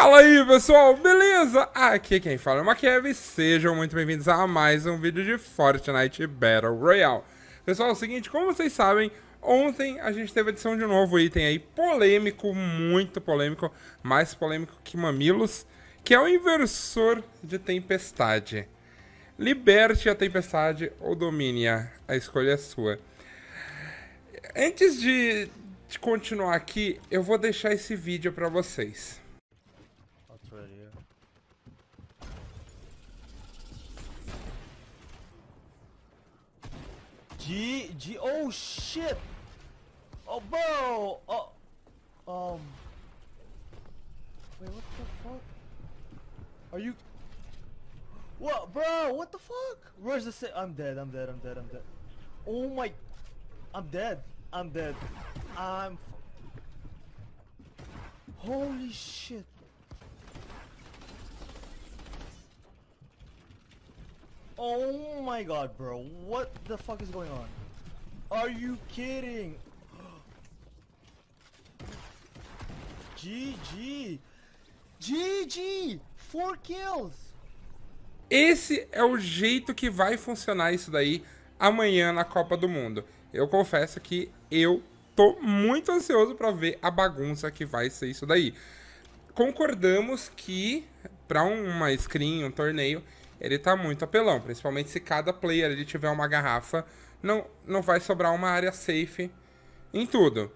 Fala aí pessoal, beleza? Aqui quem fala é o Makev e sejam muito bem-vindos a mais um vídeo de Fortnite Battle Royale. Pessoal, é o seguinte, como vocês sabem, ontem a gente teve adição edição de um novo item aí polêmico, muito polêmico, mais polêmico que mamilos, que é o inversor de tempestade. Liberte a tempestade ou domine-a, a escolha é sua. Antes de, de continuar aqui, eu vou deixar esse vídeo para vocês. G G oh shit! Oh bro! Oh um Wait what the fuck? Are you What bro what the fuck? Where's the si I'm dead I'm dead I'm dead I'm dead Oh my I'm dead I'm dead I'm Holy shit Oh my god, bro. What the fuck is going on? Are you kidding? GG! GG! Four kills! Esse é o jeito que vai funcionar isso daí amanhã na Copa do Mundo. Eu confesso que eu tô muito ansioso para ver a bagunça que vai ser isso daí. Concordamos que para uma screen, um torneio, ele tá muito apelão, principalmente se cada player ele tiver uma garrafa, não, não vai sobrar uma área safe em tudo.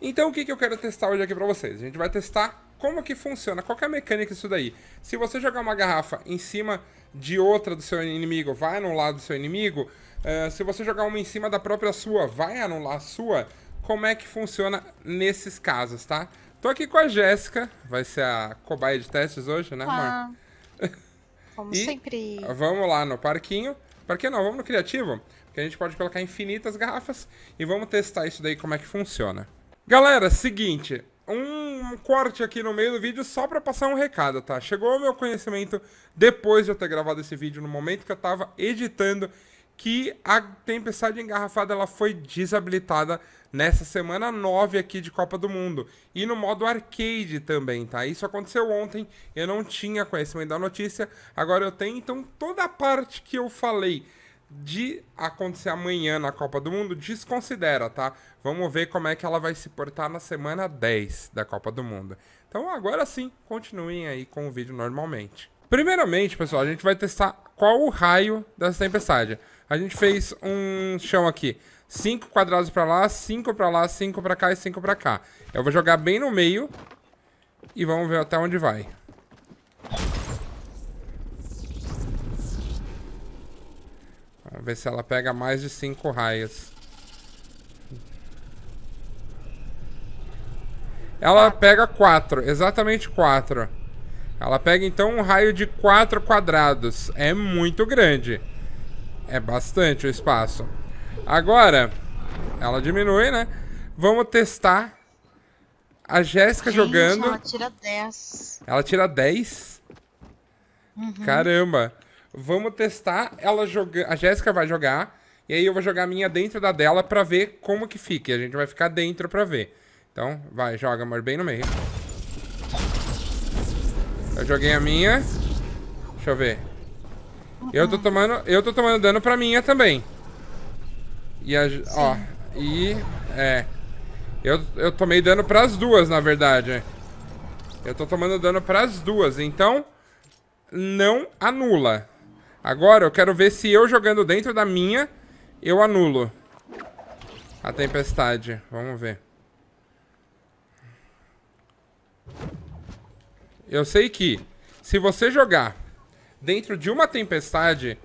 Então o que, que eu quero testar hoje aqui pra vocês? A gente vai testar como que funciona, qual que é a mecânica disso daí. Se você jogar uma garrafa em cima de outra do seu inimigo, vai anular do seu inimigo. Uh, se você jogar uma em cima da própria sua, vai anular a sua. Como é que funciona nesses casos, tá? Tô aqui com a Jéssica, vai ser a cobaia de testes hoje, né, amor? Ah. Como e sempre. Vamos lá no parquinho. Parquinho não, vamos no criativo. porque a gente pode colocar infinitas garrafas. E vamos testar isso daí, como é que funciona. Galera, seguinte. Um corte aqui no meio do vídeo só pra passar um recado, tá? Chegou ao meu conhecimento depois de eu ter gravado esse vídeo, no momento que eu tava editando que a tempestade engarrafada ela foi desabilitada nessa semana 9 aqui de Copa do Mundo. E no modo arcade também, tá? Isso aconteceu ontem, eu não tinha conhecimento da notícia, agora eu tenho, então toda a parte que eu falei de acontecer amanhã na Copa do Mundo, desconsidera, tá? Vamos ver como é que ela vai se portar na semana 10 da Copa do Mundo. Então agora sim, continuem aí com o vídeo normalmente. Primeiramente, pessoal, a gente vai testar qual o raio dessa tempestade. A gente fez um chão aqui. 5 quadrados pra lá, 5 pra lá, 5 pra cá e 5 pra cá. Eu vou jogar bem no meio e vamos ver até onde vai. Vamos ver se ela pega mais de 5 raios. Ela pega 4, exatamente 4. Ela pega então um raio de 4 quadrados. É muito grande. É bastante o espaço. Agora, ela diminui, né? Vamos testar a Jéssica jogando. Ela tira 10. Ela tira 10? Uhum. Caramba. Vamos testar ela jogando. A Jéssica vai jogar. E aí eu vou jogar a minha dentro da dela pra ver como que fica. E a gente vai ficar dentro pra ver. Então, vai, joga, amor, bem no meio. Eu joguei a minha. Deixa eu ver. Eu tô tomando, eu tô tomando dano pra minha também. E a, ó, e é. Eu, eu tomei dano pras duas, na verdade. Eu tô tomando dano pras duas, então não anula. Agora eu quero ver se eu jogando dentro da minha, eu anulo a tempestade. Vamos ver. Eu sei que se você jogar dentro de uma tempestade,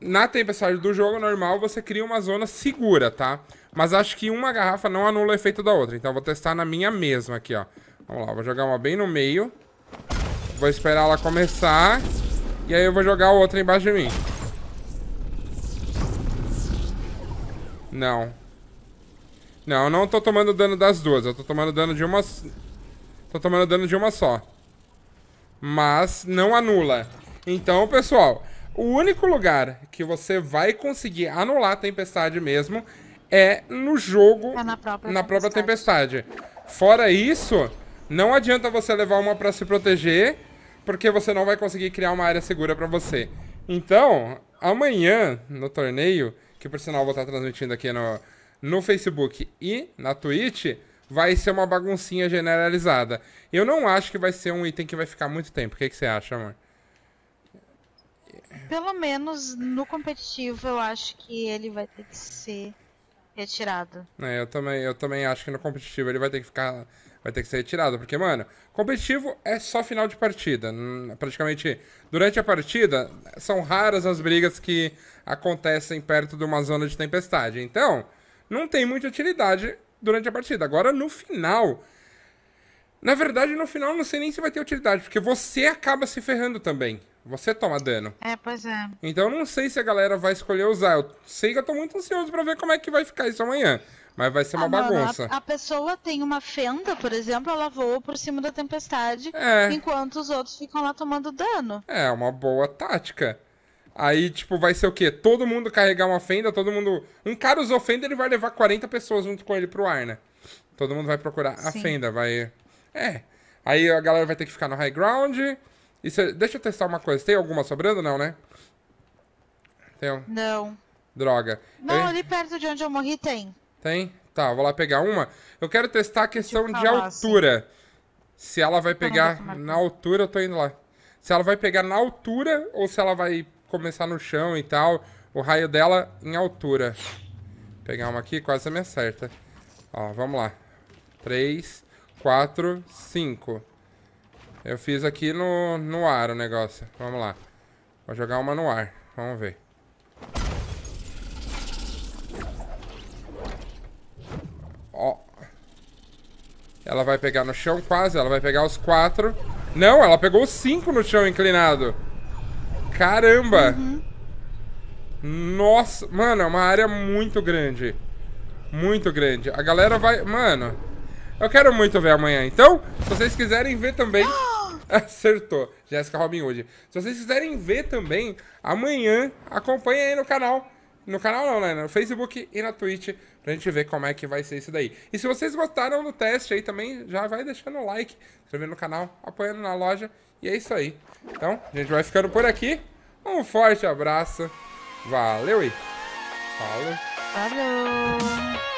na tempestade do jogo normal, você cria uma zona segura, tá? Mas acho que uma garrafa não anula o efeito da outra. Então eu vou testar na minha mesma aqui, ó. Vamos lá, vou jogar uma bem no meio. Vou esperar ela começar. E aí eu vou jogar outra embaixo de mim. Não. Não, não tô tomando dano das duas. Eu tô tomando dano de uma... Tô tomando dano de uma só mas não anula. Então, pessoal, o único lugar que você vai conseguir anular a tempestade mesmo é no jogo, é na, própria, na tempestade. própria, tempestade. Fora isso, não adianta você levar uma para se proteger, porque você não vai conseguir criar uma área segura para você. Então, amanhã, no torneio, que por sinal eu vou estar transmitindo aqui no, no Facebook e na Twitch, vai ser uma baguncinha generalizada. Eu não acho que vai ser um item que vai ficar muito tempo. O que, que você acha, amor? Pelo menos no competitivo, eu acho que ele vai ter que ser retirado. É, eu também, eu também acho que no competitivo ele vai ter que ficar. Vai ter que ser retirado, porque, mano, competitivo é só final de partida. Hum, praticamente, durante a partida, são raras as brigas que acontecem perto de uma zona de tempestade. Então, não tem muita utilidade durante a partida. Agora, no final. Na verdade, no final, não sei nem se vai ter utilidade, porque você acaba se ferrando também. Você toma dano. É, pois é. Então, não sei se a galera vai escolher usar. Eu sei que eu tô muito ansioso para ver como é que vai ficar isso amanhã. Mas vai ser uma ah, bagunça. a, a, pessoa tem uma fenda, por exemplo, ela voa por cima da tempestade, é. enquanto os outros ficam lá tomando dano. É, uma boa tática. Aí, tipo, vai ser o quê? Todo mundo carregar uma fenda, todo mundo. Um cara usou fenda, ele vai levar 40 pessoas junto com ele pro ar, né? Todo mundo vai procurar Sim. a fenda, vai. É. Aí a galera vai ter que ficar no high ground. Cê... Deixa eu testar uma coisa. Tem alguma sobrando, não, né? Tem um... Não. Droga. Não, eu... ali perto de onde eu morri tem. Tem? Tá, vou lá pegar uma. Eu quero testar a questão de altura. Assim. Se ela vai pegar na altura, eu tô indo lá. Se ela vai pegar na altura ou se ela vai começar no chão e tal. O raio dela em altura. Vou pegar uma aqui, quase me acerta. Ó, vamos lá. 3, 4, 5. Eu fiz aqui no, no ar o negócio. Vamos lá. Vou jogar uma no ar. Vamos ver. Ó. Ela vai pegar no chão quase. Ela vai pegar os quatro. Não, ela pegou os cinco no chão inclinado. Caramba! Uhum. Nossa, mano, é uma área muito grande. Muito grande. A galera vai... Mano, eu quero muito ver amanhã. Então, se vocês quiserem ver também... Acertou. Jéssica Robin Hood. Se vocês quiserem ver também, amanhã, acompanhe aí no canal. No canal não, né? No Facebook e na Twitch, pra gente ver como é que vai ser isso daí. E se vocês gostaram do teste aí também, já vai deixando o like, inscrevendo no canal, apoiando na loja. E é isso aí. Então, a gente vai ficando por aqui. Um forte abraço. Valeu e falou. Falou.